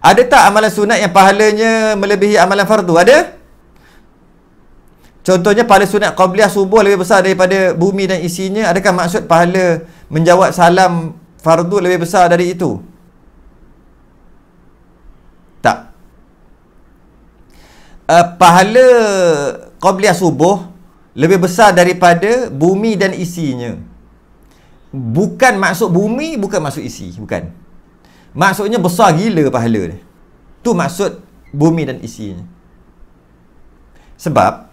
Ada tak amalan sunat yang pahalanya melebihi amalan fardu? Ada? Contohnya pahala sunat Qobliyah subuh lebih besar daripada bumi dan isinya Adakah maksud pahala menjawab salam fardu lebih besar dari itu? Tak uh, Pahala Qobliyah subuh lebih besar daripada bumi dan isinya Bukan maksud bumi, bukan maksud isi Bukan Maksudnya besar gila pahala ni. Tu maksud bumi dan isinya. Sebab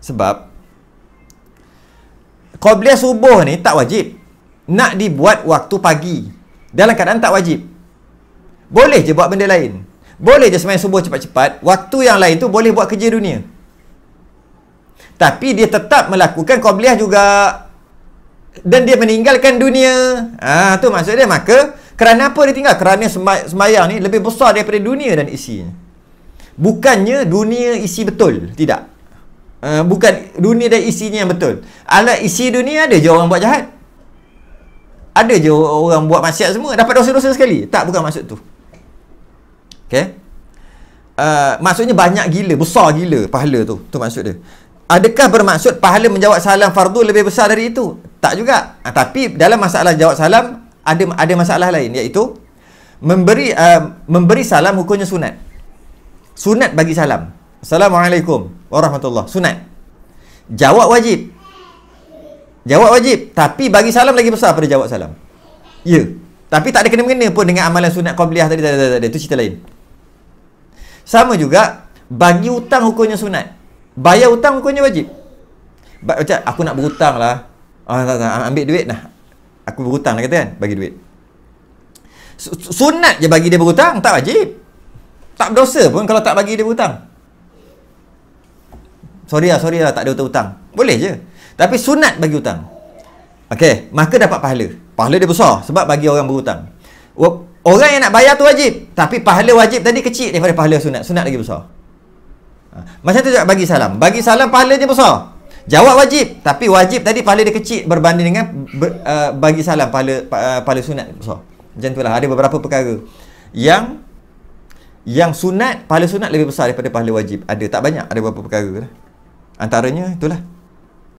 sebab qabliyah subuh ni tak wajib nak dibuat waktu pagi. Dalam keadaan tak wajib. Boleh je buat benda lain. Boleh je semain subuh cepat-cepat, waktu yang lain tu boleh buat kerja dunia. Tapi dia tetap melakukan qabliyah juga dan dia meninggalkan dunia. Ah tu maksud dia maka kerana apa dia tinggal? Kerana semayang ni lebih besar daripada dunia dan isinya. Bukannya dunia isi betul, tidak. Uh, bukan dunia dan isinya yang betul. Alat isi dunia ada je orang buat jahat. Ada je orang buat maksiat semua dapat dosa-dosa sekali. Tak bukan maksud tu. Okey. Uh, maksudnya banyak gila, besar gila pahala tu. Tu maksud dia. Adakah bermaksud pahala menjawab salam fardu lebih besar dari itu? Tak juga. Ha, tapi dalam masalah jawab salam ada ada masalah lain iaitu memberi uh, memberi salam hukumnya sunat. Sunat bagi salam. Assalamualaikum warahmatullahi. Sunat. Jawab wajib. Jawab wajib, tapi bagi salam lagi besar pada jawab salam. Ya. Tapi tak ada kena-mengena pun dengan amalan sunat qabliyah tadi. Tadi tadi itu cerita lain. Sama juga bagi hutang hukumnya sunat. Bayar hutang hukumnya wajib. Ba- macam aku nak berhutang lah Ah, tak, tak, ambil duit lah. Aku berhutang lah kata kan, bagi duit. Sunat je bagi dia berhutang, tak wajib. Tak berdosa pun kalau tak bagi dia berhutang. Sorry lah, sorry lah, tak ada hutang-hutang. Boleh je. Tapi sunat bagi hutang. Okey, maka dapat pahala. Pahala dia besar sebab bagi orang berhutang. Orang yang nak bayar tu wajib. Tapi pahala wajib tadi kecil daripada pahala sunat. Sunat lagi besar. Ah, macam tu juga bagi salam. Bagi salam dia besar. Jawab wajib Tapi wajib tadi pahala dia kecil Berbanding dengan ber, uh, Bagi salam pahala, uh, pahala sunat so, Macam lah Ada beberapa perkara Yang Yang sunat Pahala sunat lebih besar daripada pahala wajib Ada tak banyak Ada beberapa perkara lah. Antaranya itulah